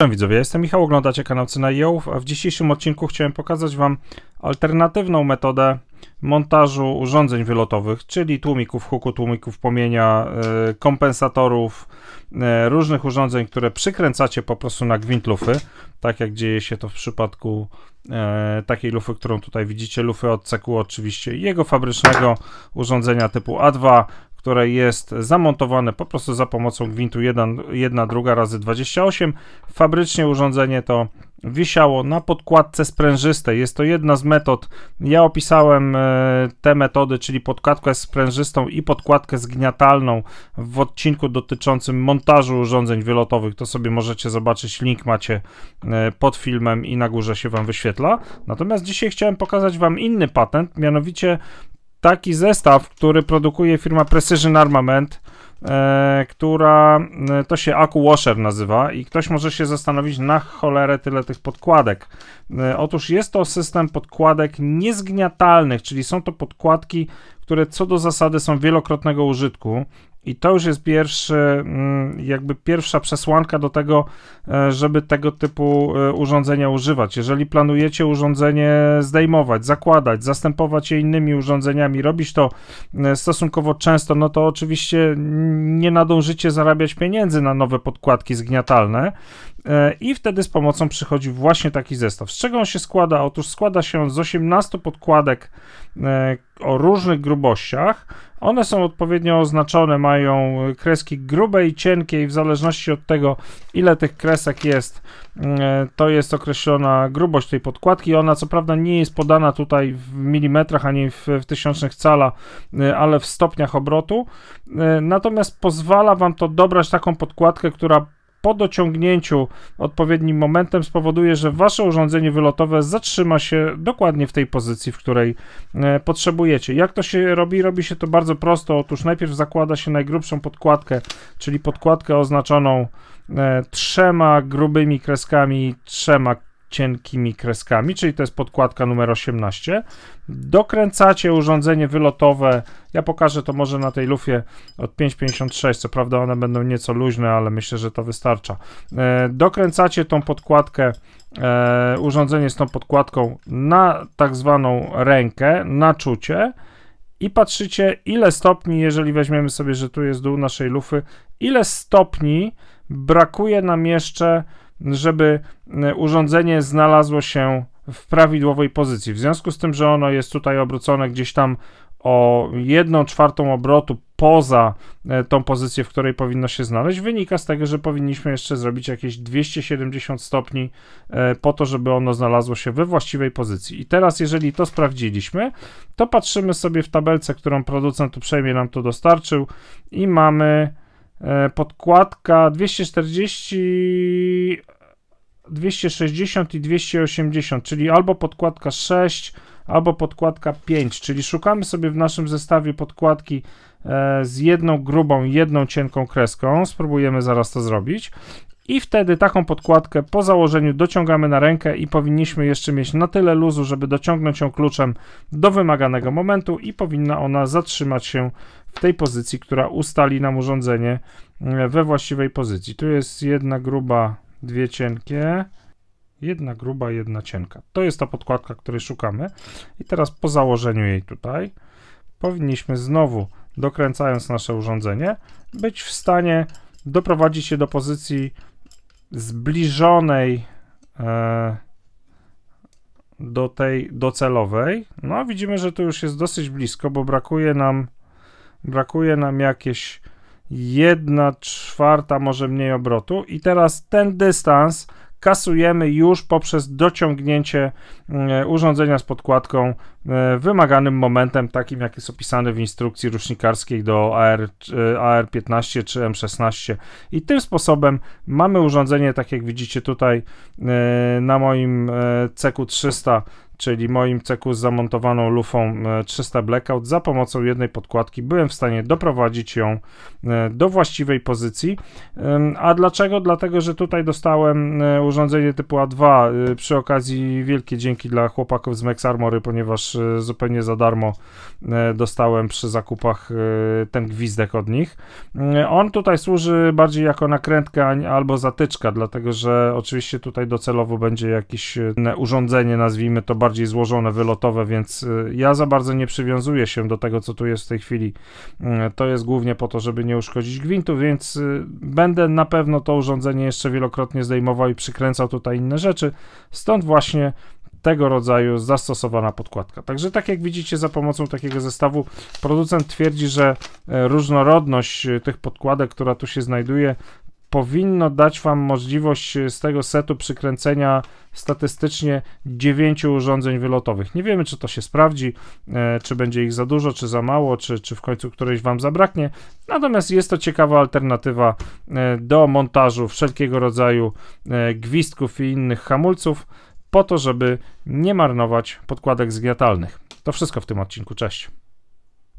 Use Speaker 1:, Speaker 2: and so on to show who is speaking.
Speaker 1: Cześć widzowie, jestem Michał, oglądacie kanał Cena Jołów, a w dzisiejszym odcinku chciałem pokazać Wam alternatywną metodę montażu urządzeń wylotowych, czyli tłumików huku, tłumików pomienia, e, kompensatorów, e, różnych urządzeń, które przykręcacie po prostu na gwint lufy, tak jak dzieje się to w przypadku e, takiej lufy, którą tutaj widzicie, lufy od CQ oczywiście, jego fabrycznego urządzenia typu A2, które jest zamontowane po prostu za pomocą gwintu 1, 2 druga razy 28. Fabrycznie urządzenie to wisiało na podkładce sprężystej. Jest to jedna z metod. Ja opisałem e, te metody, czyli podkładkę sprężystą i podkładkę zgniatalną w odcinku dotyczącym montażu urządzeń wylotowych. To sobie możecie zobaczyć, link macie e, pod filmem i na górze się Wam wyświetla. Natomiast dzisiaj chciałem pokazać Wam inny patent, mianowicie taki zestaw, który produkuje firma Precision Armament, e, która e, to się Aku Washer nazywa i ktoś może się zastanowić na cholerę tyle tych podkładek. E, otóż jest to system podkładek niezgniatalnych, czyli są to podkładki, które co do zasady są wielokrotnego użytku. I to już jest pierwszy, mm, jakby pierwsza przesłanka do tego, e, żeby tego typu e, urządzenia używać. Jeżeli planujecie urządzenie zdejmować, zakładać, zastępować je innymi urządzeniami, robić to e, stosunkowo często, no to oczywiście nie nadążycie zarabiać pieniędzy na nowe podkładki zgniatalne, E, I wtedy z pomocą przychodzi właśnie taki zestaw. Z czego on się składa? Otóż składa się on z 18 podkładek e, o różnych grubościach. One są odpowiednio oznaczone, mają kreski grube i cienkie, i w zależności od tego, ile tych kresek jest, e, to jest określona grubość tej podkładki. Ona, co prawda, nie jest podana tutaj w milimetrach ani w, w tysiącznych cala, ale w stopniach obrotu. Natomiast pozwala Wam to dobrać taką podkładkę, która po dociągnięciu odpowiednim momentem spowoduje, że wasze urządzenie wylotowe zatrzyma się dokładnie w tej pozycji, w której e, potrzebujecie. Jak to się robi? Robi się to bardzo prosto. Otóż najpierw zakłada się najgrubszą podkładkę, czyli podkładkę oznaczoną e, trzema grubymi kreskami, trzema cienkimi kreskami, czyli to jest podkładka numer 18. Dokręcacie urządzenie wylotowe. Ja pokażę to może na tej lufie od 5,56. Co prawda one będą nieco luźne, ale myślę, że to wystarcza. E, dokręcacie tą podkładkę, e, urządzenie z tą podkładką na tak zwaną rękę, na czucie i patrzycie, ile stopni, jeżeli weźmiemy sobie, że tu jest dół naszej lufy, ile stopni brakuje nam jeszcze żeby e, urządzenie znalazło się w prawidłowej pozycji. W związku z tym, że ono jest tutaj obrócone gdzieś tam o jedną czwartą obrotu poza e, tą pozycję, w której powinno się znaleźć, wynika z tego, że powinniśmy jeszcze zrobić jakieś 270 stopni e, po to, żeby ono znalazło się we właściwej pozycji. I teraz, jeżeli to sprawdziliśmy, to patrzymy sobie w tabelce, którą producent uprzejmie nam tu dostarczył i mamy E, podkładka 240, 260 i 280, czyli albo podkładka 6, albo podkładka 5, czyli szukamy sobie w naszym zestawie podkładki e, z jedną grubą, jedną cienką kreską. Spróbujemy zaraz to zrobić. I wtedy taką podkładkę po założeniu dociągamy na rękę i powinniśmy jeszcze mieć na tyle luzu, żeby dociągnąć ją kluczem do wymaganego momentu i powinna ona zatrzymać się w tej pozycji, która ustali nam urządzenie e, we właściwej pozycji. Tu jest jedna gruba, dwie cienkie, jedna gruba, jedna cienka. To jest ta podkładka, której szukamy. I teraz po założeniu jej tutaj powinniśmy znowu, dokręcając nasze urządzenie, być w stanie doprowadzić się do pozycji zbliżonej e, do tej docelowej. No, widzimy, że tu już jest dosyć blisko, bo brakuje nam Brakuje nam jakieś 1 czwarta, może mniej obrotu. I teraz ten dystans kasujemy już poprzez dociągnięcie e, urządzenia z podkładką e, wymaganym momentem, takim jak jest opisany w instrukcji rusznikarskiej do AR, e, AR15 czy M16. I tym sposobem mamy urządzenie, tak jak widzicie tutaj na moim CQ300 czyli moim ceku z zamontowaną lufą 300 e, Blackout za pomocą jednej podkładki byłem w stanie doprowadzić ją e, do właściwej pozycji. A dlaczego? Dlatego, że tutaj dostałem e, urządzenie typu A2 przy okazji wielkie dzięki dla chłopaków z Max Armory, ponieważ zupełnie za darmo dostałem przy zakupach ten gwizdek od nich. On tutaj służy bardziej jako nakrętka albo zatyczka, dlatego, że oczywiście tutaj docelowo będzie jakieś urządzenie, nazwijmy to bardziej złożone, wylotowe, więc y, ja za bardzo nie przywiązuję się do tego, co tu jest w tej chwili. Y, to jest głównie po to, żeby nie uszkodzić gwintu, więc y, będę na pewno to urządzenie jeszcze wielokrotnie zdejmował i przykręcał tutaj inne rzeczy. Stąd właśnie tego rodzaju zastosowana podkładka. Także tak jak widzicie za pomocą takiego zestawu producent twierdzi, że różnorodność tych podkładek, która tu się znajduje powinno dać Wam możliwość e, z tego setu przykręcenia statystycznie 9 urządzeń wylotowych. Nie wiemy, czy to się sprawdzi, e, czy będzie ich za dużo, czy za mało, czy, czy w końcu któreś Wam zabraknie. Natomiast jest to ciekawa alternatywa e, do montażu wszelkiego rodzaju gwizdków i innych hamulców, po to, żeby nie marnować podkładek zgniatalnych. To wszystko w tym odcinku. Cześć.